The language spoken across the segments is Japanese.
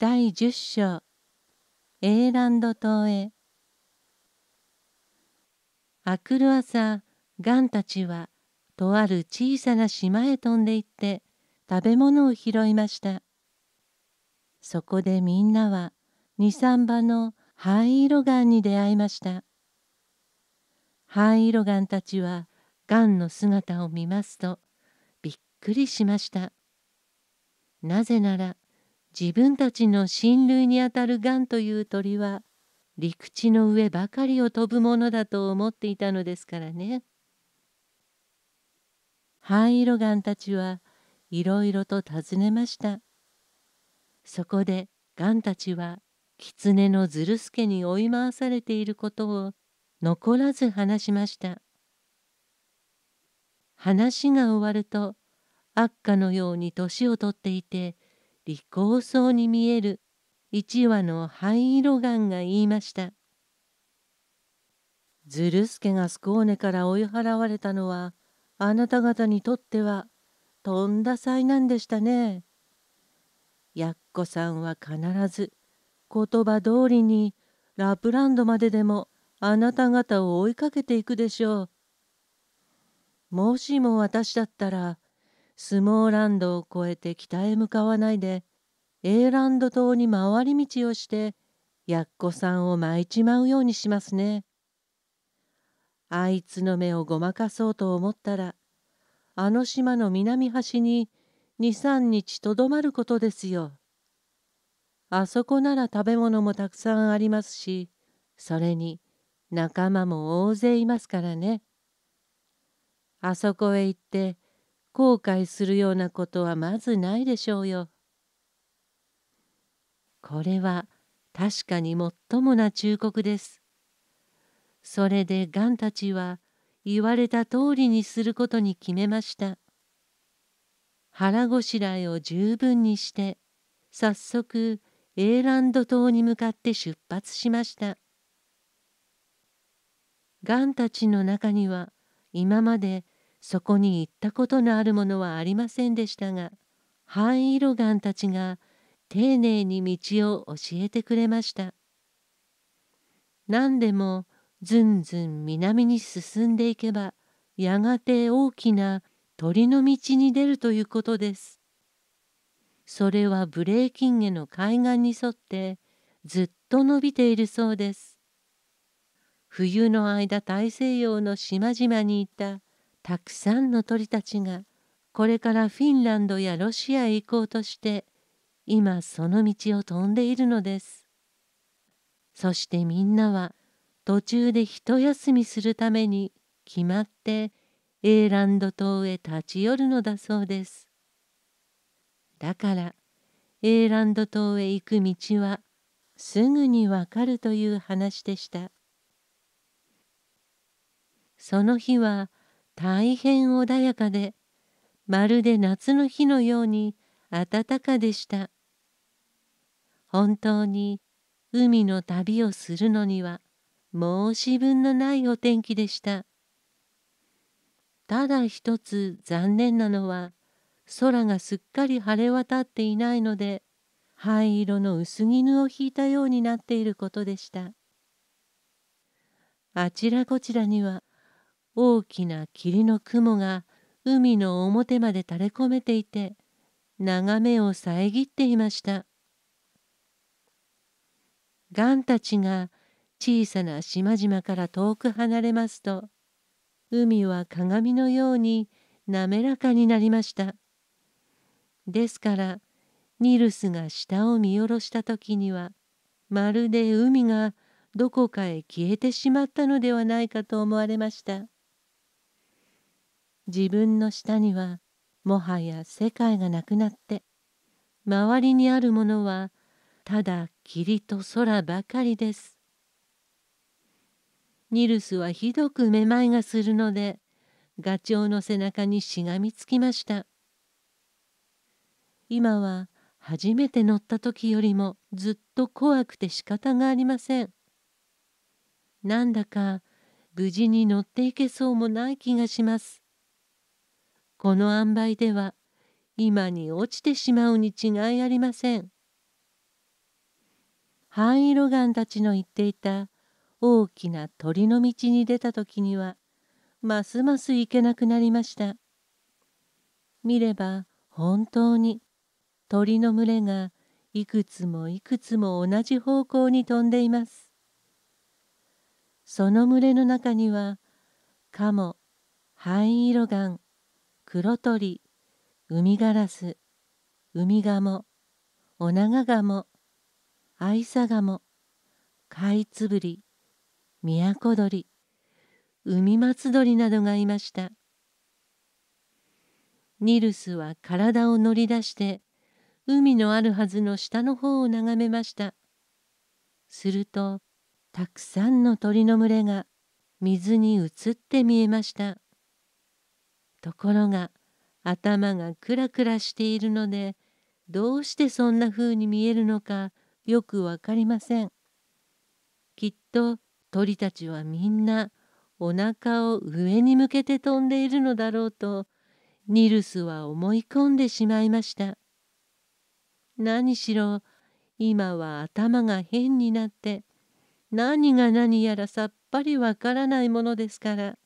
第十章エーランド島へあくる朝ガンたちはとある小さな島へ飛んで行って食べ物を拾いましたそこでみんなは二三羽の灰色ガンに出会いました灰色ガンたちはガンの姿を見ますとびっくりしましたなぜなら自分たちの親類にあたるガンという鳥は陸地の上ばかりを飛ぶものだと思っていたのですからね。灰色ガンたちはいろいろと尋ねました。そこでガンたちは狐のズルスケに追い回されていることを残らず話しました。話が終わると悪化のように年を取っていて利口そうに見える一羽の灰色ガンが言いましたズルスケがスコーネから追い払われたのはあなた方にとってはとんだ災難でしたね。やっこさんは必ず言葉通りにラプランドまででもあなた方を追いかけていくでしょう。もしも私だったらスモーランドを越えて北へ向かわないで A ランド島に回り道をしてやっこさんを舞いちまうようにしますね。あいつの目をごまかそうと思ったらあの島の南端に23日とどまることですよ。あそこなら食べ物もたくさんありますしそれに仲間も大勢いますからね。あそこへ行って後悔するようなことはまずないでしょうよ。これは確かに最もな忠告です。それでガンたちは言われた通りにすることに決めました。腹ごしらえを十分にして早速エーランド島に向かって出発しました。ガンたちの中には今までそこに行ったことのあるものはありませんでしたが灰色ガンたちが丁寧に道を教えてくれました何でもずんずん南に進んでいけばやがて大きな鳥の道に出るということです。それはブレーキンゲの海岸に沿ってずっと伸びているそうです。冬の間大西洋の島々にいたたくさんの鳥たちがこれからフィンランドやロシアへ行こうとして今その道を飛んでいるのですそしてみんなは途中で一休みするために決まってエーランド島へ立ち寄るのだそうですだからエーランド島へ行く道はすぐにわかるという話でしたその日は大変穏やかでまるで夏の日のように暖かでした本当に海の旅をするのには申し分のないお天気でしたただ一つ残念なのは空がすっかり晴れ渡っていないので灰色の薄絹を引いたようになっていることでしたあちらこちらには大きな霧の雲が海の表まで垂れ込めていて眺めを遮っていましたガンたちが小さな島々から遠く離れますと海は鏡のように滑らかになりましたですからニルスが下を見下ろした時にはまるで海がどこかへ消えてしまったのではないかと思われました。自分の下にはもはや世界がなくなって周りにあるものはただ霧と空ばかりです。ニルスはひどくめまいがするのでガチョウの背中にしがみつきました。今は初めて乗った時よりもずっと怖くて仕方がありません。なんだか無事に乗っていけそうもない気がします。この塩梅では今に落ちてしまうに違いありません。半色眼たちの言っていた大きな鳥の道に出た時にはますます行けなくなりました。見れば本当に鳥の群れがいくつもいくつも同じ方向に飛んでいます。その群れの中にはカモ、ハイイロガン、黒鳥海ガラス海鴨オナガモ、アイサモ、カイツブリ都鳥海松リなどがいましたニルスは体を乗り出して海のあるはずの下の方を眺めましたするとたくさんの鳥の群れが水に映って見えましたところが頭がクラクラしているのでどうしてそんな風に見えるのかよくわかりません。きっと鳥たちはみんなお腹を上に向けて飛んでいるのだろうとニルスは思い込んでしまいました。何しろ今は頭が変になって何が何やらさっぱりわからないものですから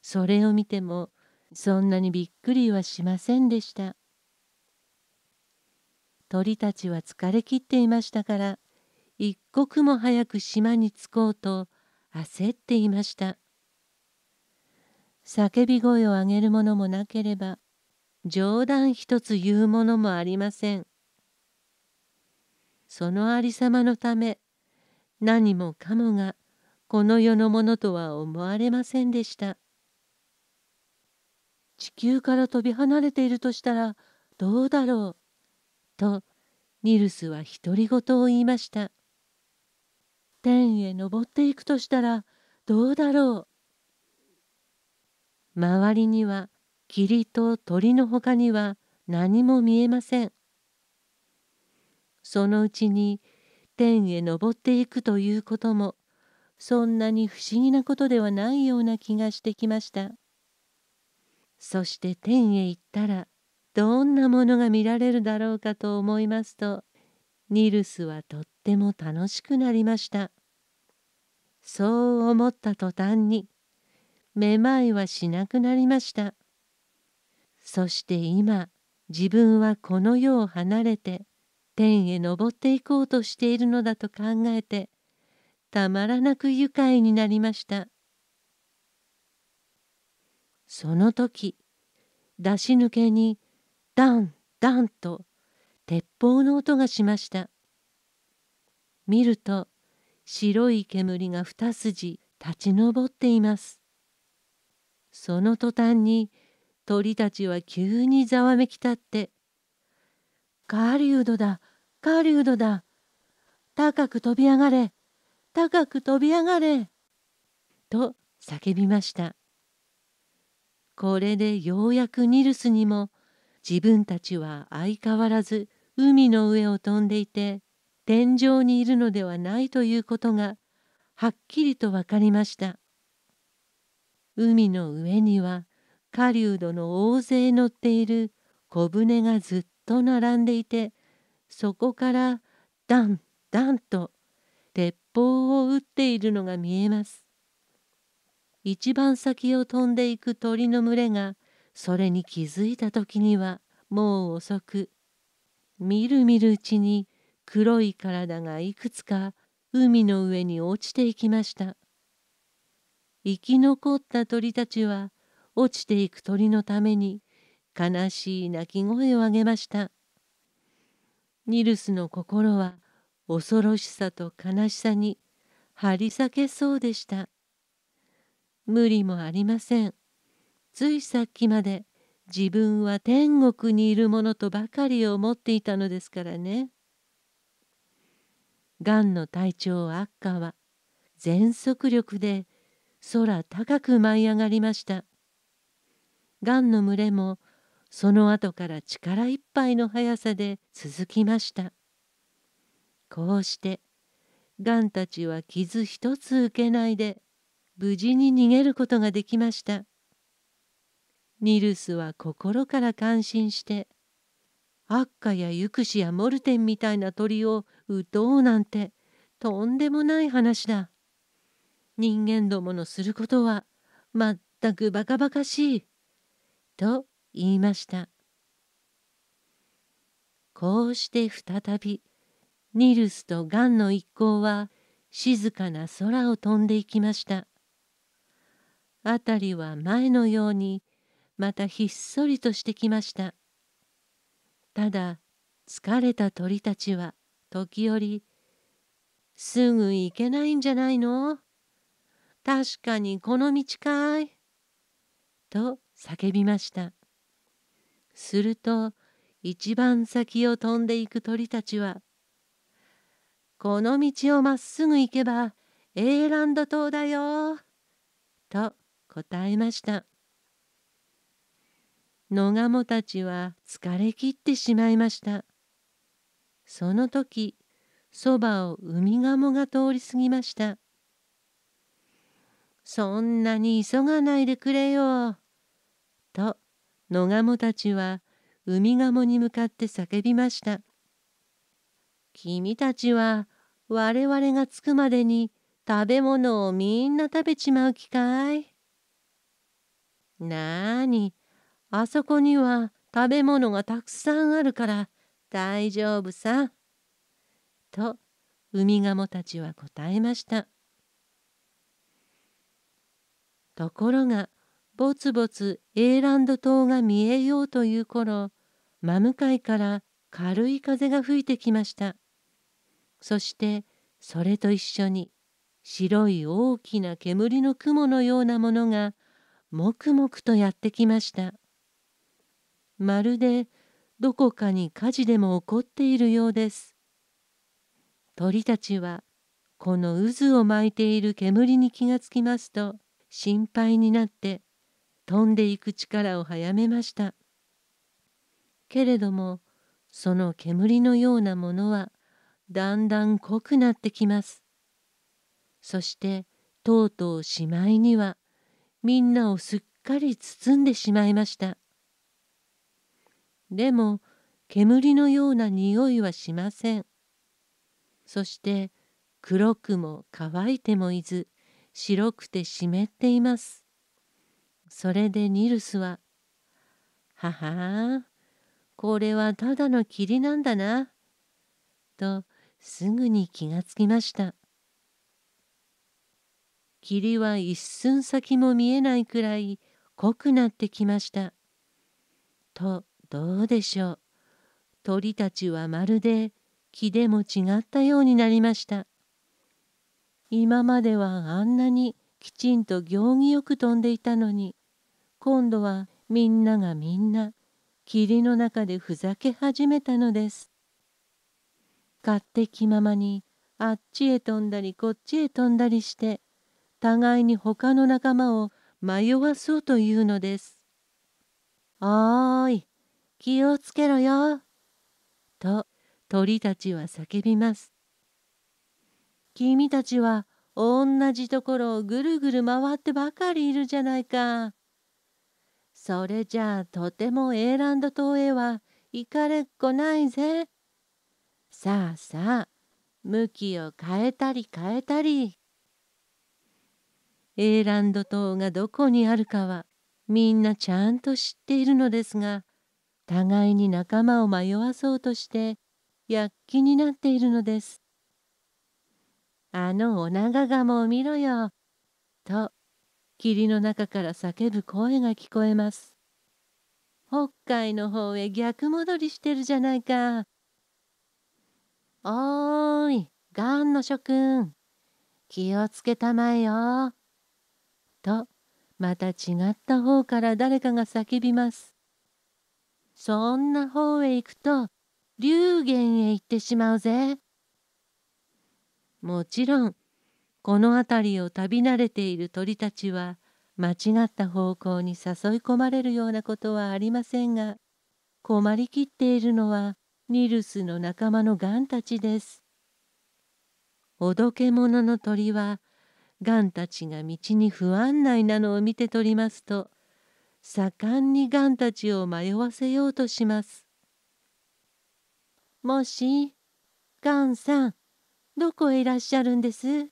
それを見てもそんなにびっくりはしませんでした鳥たちは疲れきっていましたから一刻も早く島に着こうと焦っていました叫び声を上げるものもなければ冗談一つ言うものもありませんそのありさまのため何もかもがこの世のものとは思われませんでした。地球から飛び離れているとしたらどうだろう」とニルスは独り言を言いました天へ登っていくとしたらどうだろう周りには霧と鳥のほかには何も見えませんそのうちに天へ登っていくということもそんなに不思議なことではないような気がしてきました。そして天へ行ったらどんなものが見られるだろうかと思いますとニルスはとっても楽しくなりましたそう思った途端にめまいはしなくなりましたそして今自分はこの世を離れて天へ登っていこうとしているのだと考えてたまらなく愉快になりました。その時出し抜けにダンダンと鉄砲の音がしました見ると白い煙が二筋立ち上っていますその途端に鳥たちは急にざわめきたって「狩人だ狩人だ高く飛び上がれ高く飛び上がれ」と叫びましたこれでようやくニルスにも自分たちは相変わらず海の上を飛んでいて天井にいるのではないということがはっきりと分かりました海の上には狩人の大勢乗っている小舟がずっと並んでいてそこからダンダンと鉄砲を撃っているのが見えます一番先を飛んでいく鳥の群れがそれに気づいた時にはもう遅くみるみるうちに黒い体がいくつか海の上に落ちていきました生き残った鳥たちは落ちていく鳥のために悲しい鳴き声を上げましたニルスの心は恐ろしさと悲しさに張り裂けそうでした無理もありませんついさっきまで自分は天国にいるものとばかり思っていたのですからねがんの体調悪化は全速力で空高く舞い上がりましたがんの群れもその後から力いっぱいの速さで続きましたこうしてがんたちは傷一つ受けないで無事に逃げることができましたニルスは心から感心してアッカやユクシやモルテンみたいな鳥を撃とうなんてとんでもない話だ人間どものすることは全くバカバカしいと言いましたこうして再びニルスとガンの一行は静かな空を飛んでいきました辺りは前のようにまたひっそりとしてきましたただ疲れた鳥たちは時折「すぐ行けないんじゃないの確かにこの道かい」と叫びましたすると一番先を飛んでいく鳥たちは「この道をまっすぐ行けば A ランド島だよ」と答えました野鴨たちは疲れきってしまいましたその時そばをウミガモが通り過ぎましたそんなに急がないでくれよと野鴨たちはウミガモに向かって叫びました君たちは我々が着くまでに食べ物をみんな食べちまう機かいなーにあそこには食べ物がたくさんあるから大丈夫さ」とウミガモたちは答えましたところがぼつぼつエーランド島が見えようという頃真向かいから軽い風が吹いてきましたそしてそれと一緒に白い大きな煙の雲のようなものが黙々とやってきましたまるでどこかに火事でも起こっているようです鳥たちはこの渦を巻いている煙に気がつきますと心配になって飛んでいく力を早めましたけれどもその煙のようなものはだんだん濃くなってきますそしてとうとうしまいにはみんなをすっかり包んでしまいましたでも煙のような匂いはしませんそして黒くも乾いてもいず白くて湿っていますそれでニルスは「ははこれはただの霧なんだな」とすぐに気がつきました霧は一寸先も見えないくらい濃くなってきました。とどうでしょう鳥たちはまるで木でも違ったようになりました今まではあんなにきちんと行儀よく飛んでいたのに今度はみんながみんな霧の中でふざけ始めたのです勝手気ままにあっちへ飛んだりこっちへ飛んだりして互いに他の仲間を迷わそうというのです。おーい、気をつけろよ。と鳥たちは叫びます。君たちは同じところをぐるぐる回ってばかりいるじゃないか。それじゃあとてもエーランド島へは行かれっこないぜ。さあさあ、向きを変えたり変えたり。エーランド島がどこにあるかはみんなちゃんと知っているのですが互いに仲間を迷わそうとして躍起になっているのです。あのお長モを見ろよ。と霧の中から叫ぶ声が聞こえます。北海の方へ逆戻りしてるじゃないか。おーい、ガンの諸君。気をつけたまえよ。とまた違った方から誰かが叫びます。そんな方へ行くと龍玄へ行ってしまうぜ。もちろんこの辺りを旅慣れている鳥たちは間違った方向に誘い込まれるようなことはありませんが困りきっているのはニルスの仲間のガンたちです。おどけ者の鳥はガンたちが道に不安内なのを見て取りますと盛んにガンたちを迷わせようとします。もしガンさんどこへいらっしゃるんです?」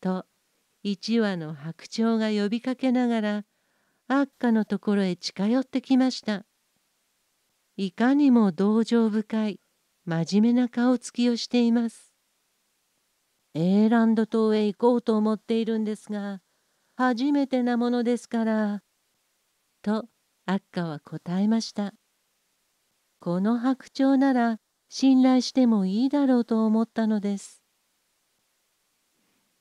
と一羽の白鳥が呼びかけながら悪化のところへ近寄ってきました。いかにも同情深い真面目な顔つきをしています。A ランド島へ行こうと思っているんですが初めてなものですから」とアッカは答えましたこの白鳥なら信頼してもいいだろうと思ったのです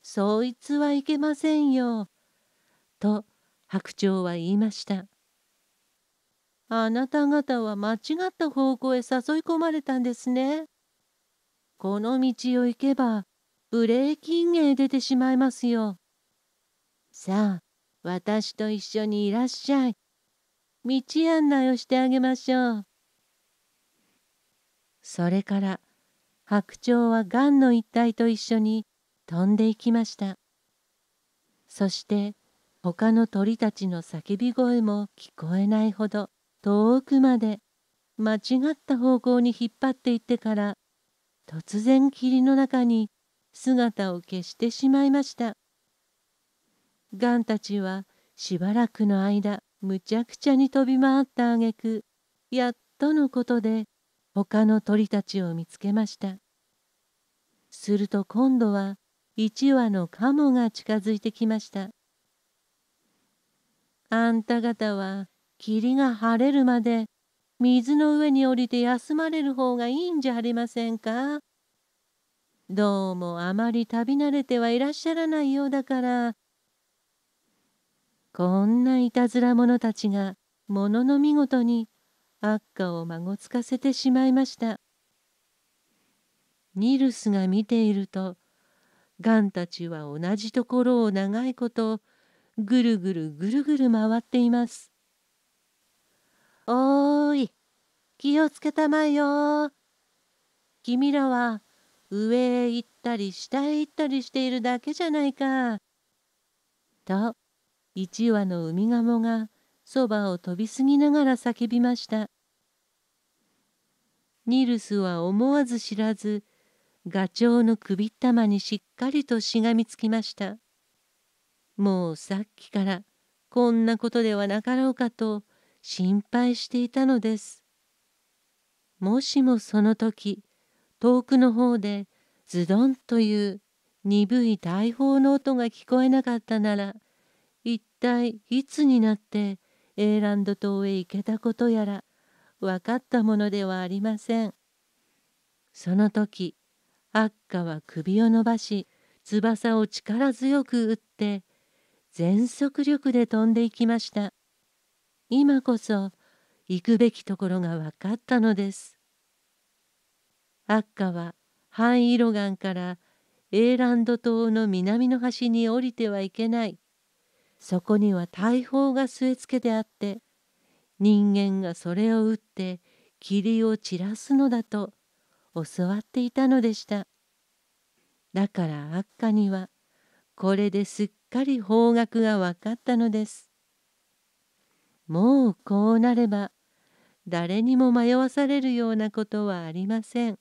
そいつはいけませんよと白鳥は言いましたあなた方は間違った方向へ誘い込まれたんですねこの道を行けばブレーキンへ出てしまいますよ。さあ、私と一緒にいらっしゃい。道案内をしてあげましょう。それから白鳥はガンの一体と一緒に飛んでいきました。そして他の鳥たちの叫び声も聞こえないほど遠くまで間違った方向に引っ張っていってから突然霧の中に姿を消してしまいましたガンたちはしばらくの間むちゃくちゃに飛び回った挙句やっとのことで他の鳥たちを見つけましたすると今度は一羽のカモが近づいてきましたあんた方は霧が晴れるまで水の上に降りて休まれる方がいいんじゃありませんかどうもあまり旅慣れてはいらっしゃらないようだからこんないたずら者たちがものの見事に悪化をまごつかせてしまいましたニルスが見ているとガンたちは同じところを長いことぐるぐるぐるぐる回っていますおーい気をつけたまえよ君らは上へ行ったり下へ行ったりしているだけじゃないか。と一羽のウミガモがそばを飛びすぎながら叫びました。ニルスは思わず知らずガチョウの首玉たまにしっかりとしがみつきました。もうさっきからこんなことではなかろうかと心配していたのです。もしもその時遠くの方でズドンという鈍い大砲の音が聞こえなかったなら一体いつになってエーランド島へ行けたことやら分かったものではありません。その時アッカは首を伸ばし翼を力強く打って全速力で飛んでいきました。今こそ行くべきところが分かったのです。アッカは範囲ロガンからエーランド島の南の端に降りてはいけない。そこには大砲が据え付けであって人間がそれを撃って霧を散らすのだと教わっていたのでした。だから悪化にはこれですっかり方角が分かったのです。もうこうなれば誰にも迷わされるようなことはありません。